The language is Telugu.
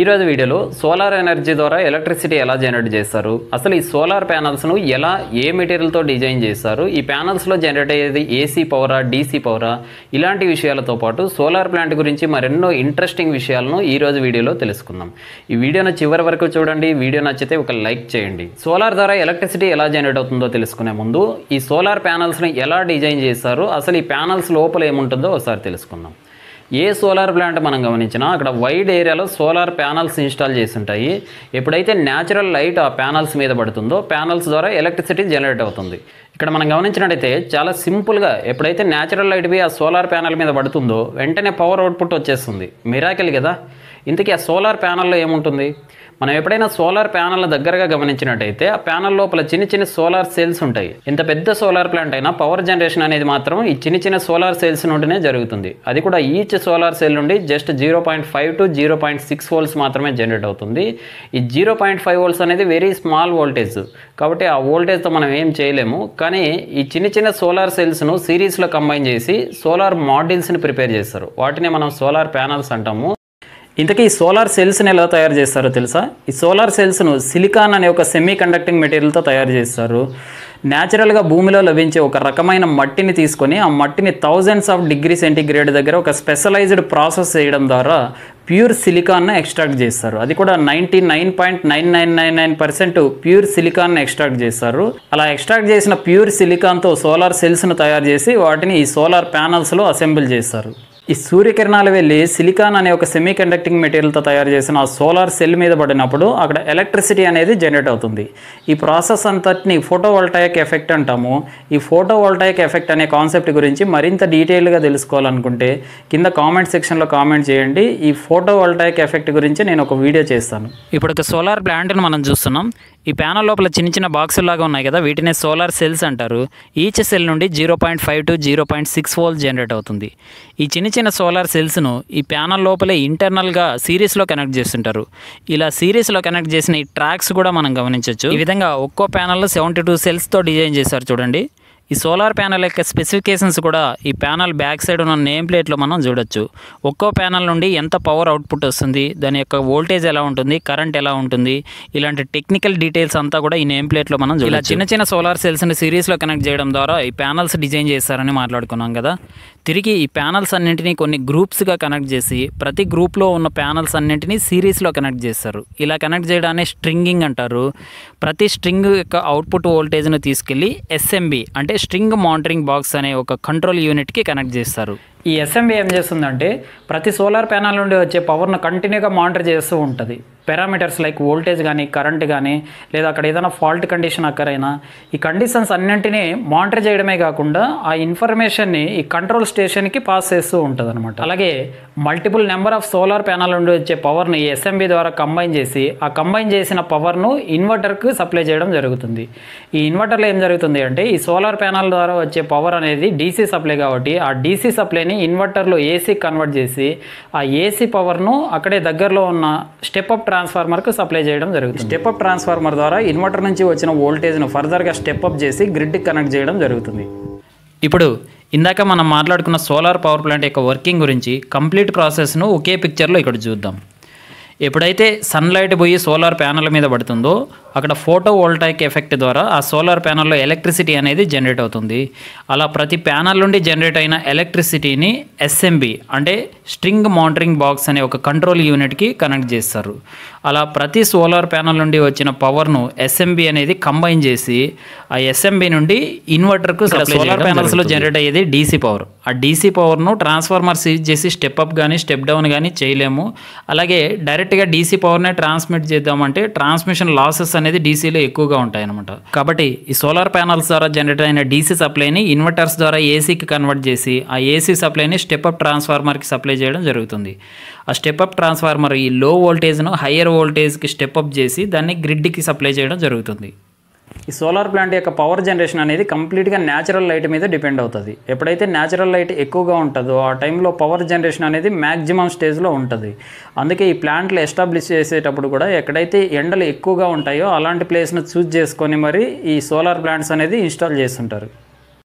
ఈరోజు వీడియోలో సోలార్ ఎనర్జీ ద్వారా ఎలక్ట్రిసిటీ ఎలా జనరేట్ చేస్తారు అసలు ఈ సోలార్ ప్యానల్స్ను ఎలా ఏ మెటీరియల్తో డిజైన్ చేస్తారు ఈ ప్యానల్స్లో జనరేట్ అయ్యేది ఏసీ పవరా డీసీ పవరా ఇలాంటి విషయాలతో పాటు సోలార్ ప్లాంట్ గురించి మరెన్నో ఇంట్రెస్టింగ్ విషయాలను ఈరోజు వీడియోలో తెలుసుకుందాం ఈ వీడియోను చివరి వరకు చూడండి వీడియో నచ్చితే ఒక లైక్ చేయండి సోలార్ ద్వారా ఎలక్ట్రిసిటీ ఎలా జనరేట్ అవుతుందో తెలుసుకునే ముందు ఈ సోలార్ ప్యానల్స్ని ఎలా డిజైన్ చేస్తారు అసలు ఈ ప్యానల్స్ లోపల ఏముంటుందో ఒకసారి తెలుసుకుందాం ఏ సోలార్ ప్లాంట్ మనం గమనించినా అక్కడ వైడ్ ఏరియాలో సోలార్ ప్యానల్స్ ఇన్స్టాల్ చేసి ఉంటాయి ఎప్పుడైతే న్యాచురల్ లైట్ ఆ ప్యానల్స్ మీద పడుతుందో ప్యానల్స్ ద్వారా ఎలక్ట్రిసిటీ జనరేట్ అవుతుంది ఇక్కడ మనం గమనించినట్టయితే చాలా సింపుల్గా ఎప్పుడైతే న్యాచురల్ లైట్ ఆ సోలార్ ప్యానల్ మీద పడుతుందో వెంటనే పవర్ అవుట్పుట్ వచ్చేస్తుంది మిరాకిల్ కదా ఇంతకీ ఆ సోలార్ ప్యానల్లో ఏముంటుంది మనం ఎప్పుడైనా సోలార్ ప్యానెల్ దగ్గరగా గమనించినట్టయితే ఆ ప్యానల్ లోపల చిన్న చిన్న సోలార్ సెల్స్ ఉంటాయి ఇంత పెద్ద సోలార్ ప్లాంట్ అయినా పవర్ జనరేషన్ అనేది మాత్రం ఈ చిన్న చిన్న సోలార్ సెల్స్ నుండినే జరుగుతుంది అది కూడా ఈచ్ సోలార్ సెల్ నుండి just zero point five to zero point six volts మాత్రమే జనరేట్ అవుతుంది ఈ జీరో పాయింట్ ఫైవ్ వోల్ట్స్ అనేది వెరీ స్మాల్ వోల్టేజ్ కాబట్టి ఆ వోల్టేజ్తో మనం ఏం చేయలేము కానీ ఈ చిన్న చిన్న సోలార్ సెల్స్ను సిరీస్లో కంబైన్ చేసి సోలార్ మాడ్యూల్స్ని ప్రిపేర్ చేస్తారు వాటిని మనం సోలార్ ప్యానల్స్ అంటాము ఇంతకీ ఈ సోలార్ సెల్స్ని ఎలా తయారు చేస్తారో తెలుసా ఈ సోలార్ సెల్స్ను సిలికాన్ అనే ఒక సెమీ కండక్టింగ్ మెటీరియల్తో తయారు చేస్తారు న్యాచురల్గా భూమిలో లభించే ఒక రకమైన మట్టిని తీసుకొని ఆ మట్టిని థౌజండ్స్ ఆఫ్ డిగ్రీ సెంటీగ్రేడ్ దగ్గర ఒక స్పెషలైజ్డ్ ప్రాసెస్ చేయడం ద్వారా ప్యూర్ సిలికాన్ను ఎక్స్ట్రాక్ట్ చేస్తారు అది కూడా ninety nine point nine nine nine nine percent pure silicon extract చేస్తారు అలా ఎక్స్ట్రాక్ట్ చేసిన ప్యూర్ సిలికాన్తో సోలార్ సెల్స్ను తయారు చేసి వాటిని ఈ సోలార్ ప్యానల్స్లో అసెంబుల్ చేస్తారు ఈ సూర్యకిరణాలు వెళ్ళి సిలికాన్ అనే ఒక సెమీ కండక్టింగ్ మెటీరియల్తో తయారు చేసిన ఆ సోలార్ సెల్ మీద పడినప్పుడు అక్కడ ఎలక్ట్రిసిటీ అనేది జనరేట్ అవుతుంది ఈ ప్రాసెస్ అంతటిని ఫోటోవోల్టాయిక్ ఎఫెక్ట్ అంటాము ఈ ఫోటోవోల్టాయిక్ ఎఫెక్ట్ అనే కాన్సెప్ట్ గురించి మరింత డీటెయిల్గా తెలుసుకోవాలనుకుంటే కింద కామెంట్ సెక్షన్లో కామెంట్ చేయండి ఈ ఫోటోవోల్టాయిక్ ఎఫెక్ట్ గురించి నేను ఒక వీడియో చేస్తాను ఇప్పుడు ఒక సోలార్ ప్లాంట్ని మనం చూస్తున్నాం ఈ ప్యానల్ లోపల చిన్న చిన్న లాగా ఉన్నాయి కదా వీటినే సోలార్ సెల్స్ అంటారు ఈచ్ సెల్ నుండి zero point five to zero point six volt generate అవుతుంది ఈ చిన్న చిన్న సోలార్ సెల్స్ను ఈ ప్యానల్ లోపలే ఇంటర్నల్గా సిరీస్లో కనెక్ట్ చేస్తుంటారు ఇలా సిరీస్లో కనెక్ట్ చేసిన ఈ ట్రాక్స్ కూడా మనం గమనించవచ్చు ఈ విధంగా ఒక్కో ప్యానల్లో సెవెంటీ టూ సెల్స్తో డిజైన్ చేశారు చూడండి ఈ సోలార్ ప్యానెల్ యొక్క స్పెసిఫికేషన్స్ కూడా ఈ ప్యానెల్ బ్యాక్ సైడ్ ఉన్న నేమ్ ప్లేట్లో మనం చూడొచ్చు ఒక్కో ప్యానల్ నుండి ఎంత పవర్ అవుట్పుట్ వస్తుంది దాని యొక్క వోల్టేజ్ ఎలా ఉంటుంది కరెంట్ ఎలా ఉంటుంది ఇలాంటి టెక్నికల్ డీటెయిల్స్ అంతా కూడా ఈ నేమ్ ప్లేట్లో మనం ఇలా చిన్న చిన్న సోలార్ సెల్స్ని సిరీస్లో కనెక్ట్ చేయడం ద్వారా ఈ ప్యానల్స్ డిజైన్ చేస్తారని మాట్లాడుకున్నాం కదా తిరిగి ఈ ప్యానల్స్ అన్నింటినీ కొన్ని గ్రూప్స్గా కనెక్ట్ చేసి ప్రతి గ్రూప్లో ఉన్న ప్యానల్స్ అన్నింటినీ సిరీస్లో కనెక్ట్ చేస్తారు ఇలా కనెక్ట్ చేయడాన్ని స్ట్రింగింగ్ అంటారు ప్రతి స్ట్రింగ్ యొక్క అవుట్పుట్ వోల్టేజ్ను తీసుకెళ్ళి ఎస్ఎంబి అంటే స్ట్రింగ్ మానిటరింగ్ బాక్స్ అనే ఒక కంట్రోల్ యూనిట్కి కనెక్ట్ చేస్తారు ఈ ఎస్ఎంబి ఏం చేస్తుందంటే ప్రతి సోలార్ ప్యానల్ నుండి వచ్చే పవర్ను కంటిన్యూగా మానిటర్ చేస్తూ ఉంటుంది పారామీటర్స్ లైక్ వోల్టేజ్ కానీ కరెంట్ కానీ లేదా అక్కడ ఏదైనా ఫాల్ట్ కండిషన్ అక్కరైనా ఈ కండిషన్స్ అన్నింటినీ మానిటర్ చేయడమే కాకుండా ఆ ఇన్ఫర్మేషన్ని ఈ కంట్రోల్ స్టేషన్కి పాస్ చేస్తూ ఉంటుంది అనమాట అలాగే multiple number of solar panel నుండి వచ్చే పవర్ని ఎస్ఎంబి ద్వారా కంబైన్ చేసి ఆ కంబైన్ చేసిన పవర్ను ఇన్వర్టర్కి సప్లై చేయడం జరుగుతుంది ఈ ఇన్వర్టర్లో ఏం జరుగుతుంది అంటే ఈ సోలార్ ప్యానల్ ద్వారా వచ్చే పవర్ అనేది డీసీ సప్లై కాబట్టి ఆ డీసీ సప్లైని ఇన్వర్టర్లో ఏసీ కన్వర్ట్ చేసి ఆ ఏసీ పవర్ను అక్కడే దగ్గరలో ఉన్న స్టెప్ అప్ ట్రాన్స్ఫార్మర్కు సప్లై చేయడం జరుగుతుంది స్టెప్ అప్ ట్రాన్స్ఫార్మర్ ద్వారా ఇన్వర్టర్ నుంచి వచ్చిన వోల్టేజ్ను ఫర్దర్గా స్టెప్ అప్ చేసి గ్రిడ్కి కనెక్ట్ చేయడం జరుగుతుంది ఇప్పుడు ఇందాక మనం మాట్లాడుకున్న సోలార్ పవర్ ప్లాంట్ యొక్క వర్కింగ్ గురించి కంప్లీట్ ప్రాసెస్ను ఒకే పిక్చర్లో ఇక్కడ చూద్దాం ఎప్పుడైతే సన్లైట్ పోయి సోలార్ ప్యానల్ మీద పడుతుందో అక్కడ ఫోటో వోల్టైక్ ఎఫెక్ట్ ద్వారా ఆ సోలార్ ప్యానల్లో ఎలక్ట్రిసిటీ అనేది జనరేట్ అవుతుంది అలా ప్రతి ప్యానల్ నుండి జనరేట్ అయిన ఎలక్ట్రిసిటీని ఎస్ఎంబి అంటే స్ట్రింగ్ మానిటరింగ్ బాక్స్ అనే ఒక కంట్రోల్ యూనిట్కి కనెక్ట్ చేస్తారు అలా ప్రతి సోలార్ ప్యానల్ నుండి వచ్చిన పవర్ను ఎస్ఎంబి అనేది కంబైన్ చేసి ఆ ఎస్ఎంబి నుండి ఇన్వర్టర్కు సోలార్ ప్యానల్స్లో జనరేట్ అయ్యేది డీసీ పవర్ ఆ డీసీ పవర్ను ట్రాన్స్ఫార్మర్స్ యూజ్ చేసి స్టెప్ అప్ కానీ స్టెప్ డౌన్ కానీ చేయలేము అలాగే డైరెక్ట్ డైరెక్ట్గా డీసీ పవర్నే ట్రాన్స్మిట్ చేద్దామంటే ట్రాన్స్మిషన్ లాసెస్ అనేది డీసీలో ఎక్కువగా ఉంటాయన్నమాట కాబట్టి ఈ సోలార్ ప్యానల్స్ ద్వారా జనరేట్ అయిన డీసీ సప్లైని ఇన్వర్టర్స్ ద్వారా ఏసీకి కన్వర్ట్ చేసి ఆ ఏసీ సప్లైని స్టెప్ అప్ ట్రాన్స్ఫార్మర్కి సప్లై చేయడం జరుగుతుంది ఆ స్టెప్ అప్ ట్రాన్స్ఫార్మర్ ఈ లో వోల్టేజ్ను హయ్యర్ వోల్టేజ్కి స్టెప్ అప్ చేసి దాన్ని గ్రిడ్కి సప్లై చేయడం జరుగుతుంది ఈ సోలార్ ప్లాంట్ యొక్క పవర్ జనరేషన్ అనేది కంప్లీట్గా న్యాచురల్ లైట్ మీద డిపెండ్ అవుతుంది ఎప్పుడైతే న్యాచురల్ లైట్ ఎక్కువగా ఉంటుందో ఆ టైంలో పవర్ జనరేషన్ అనేది మ్యాక్సిమం స్టేజ్లో ఉంటుంది అందుకే ఈ ప్లాంట్లు ఎస్టాబ్లిష్ చేసేటప్పుడు కూడా ఎక్కడైతే ఎండలు ఎక్కువగా ఉంటాయో అలాంటి ప్లేస్ను చూజ్ చేసుకొని మరి ఈ సోలార్ ప్లాంట్స్ అనేది ఇన్స్టాల్ చేస్తుంటారు